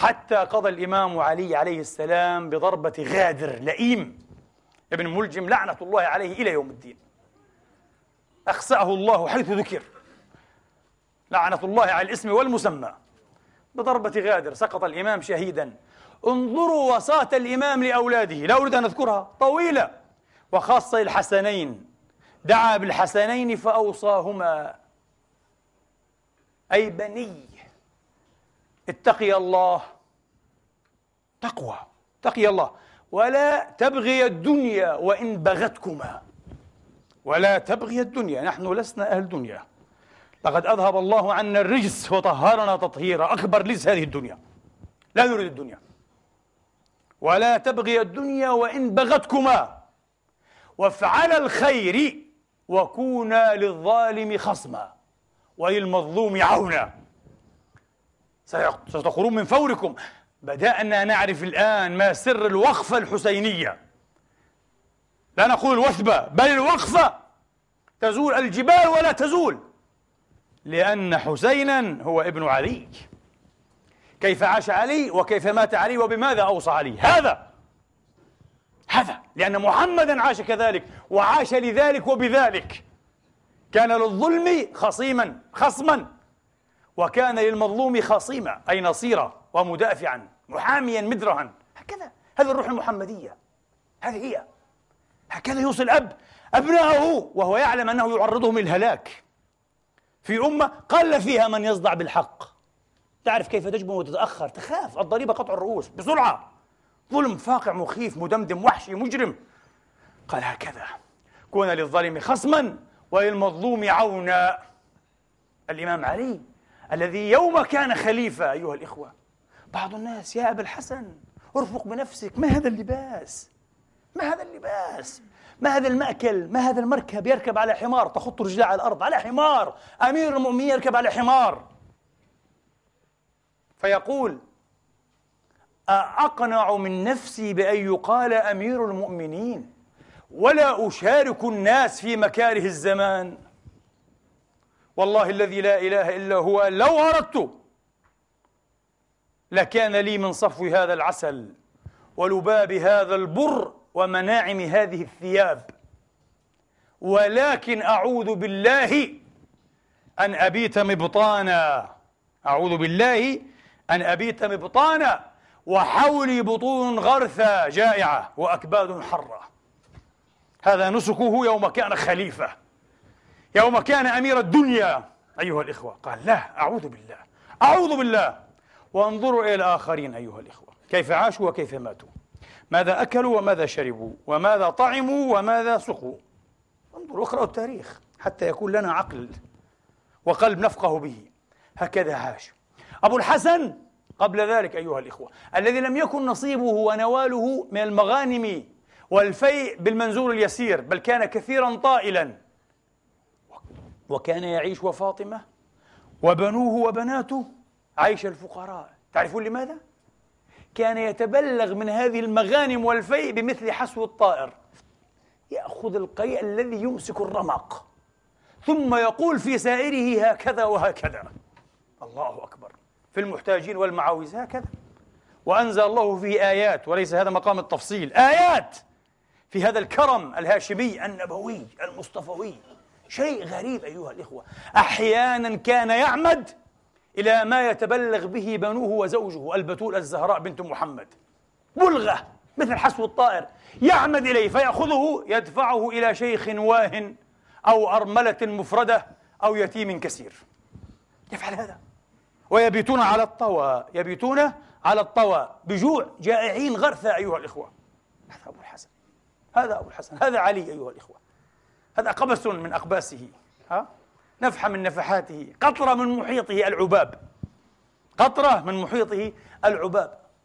حتى قضى الإمام علي عليه السلام بضربة غادر لئيم ابن ملجم لعنة الله عليه إلى يوم الدين أخسأه الله حيث ذكر لعنة الله على الاسم والمسمى بضربة غادر سقط الإمام شهيدا انظروا وصاة الإمام لأولاده لا أريد أن أذكرها طويلة وخاصة الحسنين دعا بالحسنين فأوصاهما أي بني اتقي الله تقوى اتقي الله ولا تبغي الدنيا وإن بغتكما ولا تبغي الدنيا نحن لسنا أهل دنيا لقد أذهب الله عنا الرجس وطهرنا تطهيرا أكبر لز هذه الدنيا لا نريد الدنيا ولا تبغي الدنيا وإن بغتكما وافعل الخير وكونا للظالم خصما وللمظلوم عونا ستخرجون من فوركم بدأنا نعرف الآن ما سر الوقفة الحسينية لا نقول الوثبة بل الوقفة تزول الجبال ولا تزول لأن حسينا هو ابن علي كيف عاش علي وكيف مات علي وبماذا أوصى علي هذا هذا لأن محمدا عاش كذلك وعاش لذلك وبذلك كان للظلم خصيما خصما وكان للمظلوم خصيما أي نصيرا ومدافعا محاميا مدرعا هكذا هذه الروح المحمدية هذه هي هكذا يوصي الأب أبنائه وهو يعلم أنه يعرضهم للهلاك في أمة قل فيها من يصدع بالحق تعرف كيف تجبن وتتأخر تخاف الضريبة قطع الرؤوس بسرعة ظلم فاقع مخيف مدمدم وحشي مجرم قال هكذا كون للظالم خصما وللمظلوم عونا الإمام علي الذي يوم كان خليفة أيها الإخوة بعض الناس يا أبا الحسن ارفق بنفسك ما هذا اللباس ما هذا اللباس ما هذا المأكل ما هذا المركب يركب على حمار تخط رجلاء على الأرض على حمار أمير المؤمنين يركب على حمار فيقول أقنع من نفسي بأن يقال أمير المؤمنين ولا أشارك الناس في مكاره الزمان والله الذي لا إله إلا هو لو أردت لكان لي من صفو هذا العسل ولباب هذا البر ومناعم هذه الثياب ولكن أعوذ بالله أن أبيت مبطانا أعوذ بالله أن أبيت مبطانا وحولي بطون غرثى جائعة وأكباد حرة هذا نسكه يوم كان خليفة يوم كان أمير الدنيا أيها الإخوة قال لا أعوذ بالله أعوذ بالله وانظروا إلى الآخرين أيها الإخوة كيف عاشوا وكيف ماتوا ماذا أكلوا وماذا شربوا وماذا طعموا وماذا سقوا انظروا اقرأوا التاريخ حتى يكون لنا عقل وقلب نفقه به هكذا عاش أبو الحسن قبل ذلك أيها الإخوة الذي لم يكن نصيبه ونواله من المغانم والفيء بالمنزول اليسير بل كان كثيرا طائلا وكان يعيش وفاطمة وبنوه وبناته عيش الفقراء تعرفون لماذا؟ كان يتبلغ من هذه المغانم والفيء بمثل حسو الطائر يأخذ القيء الذي يمسك الرمق ثم يقول في سائره هكذا وهكذا الله أكبر في المحتاجين والمعاوز هكذا وأنزل الله فيه آيات وليس هذا مقام التفصيل آيات في هذا الكرم الهاشمي النبوي المصطفوي شيء غريب أيها الإخوة أحيانا كان يعمد إلى ما يتبلغ به بنوه وزوجه البتول الزهراء بنت محمد بلغة مثل حسو الطائر يعمد إليه فيأخذه يدفعه إلى شيخ واه أو أرملة مفردة أو يتيم كثير يفعل هذا ويبيتون على الطوى يبيتون على الطوى بجوع جائعين غرثة أيها الإخوة هذا أبو الحسن هذا أبو الحسن هذا علي أيها الإخوة هذا قبس من أقباسه ها نفحة من نفحاته قطرة من محيطه العباب قطرة من محيطه العباب